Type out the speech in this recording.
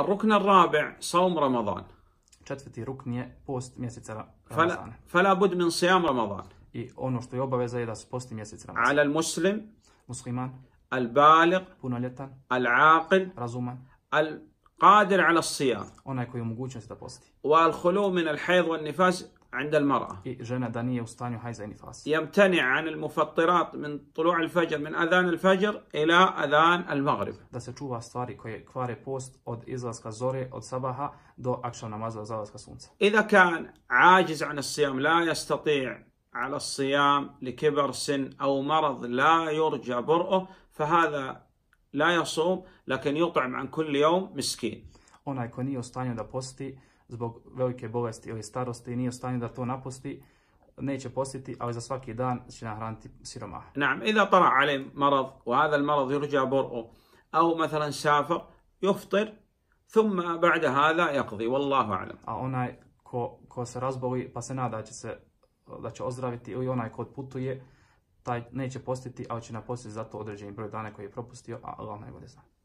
الركن الرابع صوم رمضان. Četvrti rukn je post mjeseca Ramazana. فلا بد من صيام رمضان. I ono što je obaveza je da se posti mjesec Ramazana. على المسلم musliman البالغ punoljetan العاقل razuman القادر على الصيام onaj koji je u mogućnosti da posti. والخلو من الحيض والنفاس عند المرأة دانية نفاس يمتنع عن المفطرات من طلوع الفجر من أذان الفجر إلى أذان المغرب دا se čuva stvari koje kvare post od izlaska zore od sabaha do akšam namaza zalaska sunca إذا كان عاجز عن الصيام لا يستطيع على الصيام لكبر سن أو مرض لا يرجى برؤه فهذا لا يصوم لكن يطعم عن كل يوم مسكين أنا يكوني nije دا بوستي zbog velike bolesti ili starosti i nije u stanju da to napusti, neće postiti, ali za svaki dan će nahraniti siroma. Naam, idha tara ali marad, wa hadha al yurja bur'u, au mathalan safar, yuftir, thumma ba'da hadha yaqdi, wallahu a'lam. A onaj ko, ko se razboli pa se nada da će se da će ozdraviti ili onaj ko putuje, taj neće postiti, ali će napostiti to određeni broj dana koji je propustio, a Allah najbolje zna.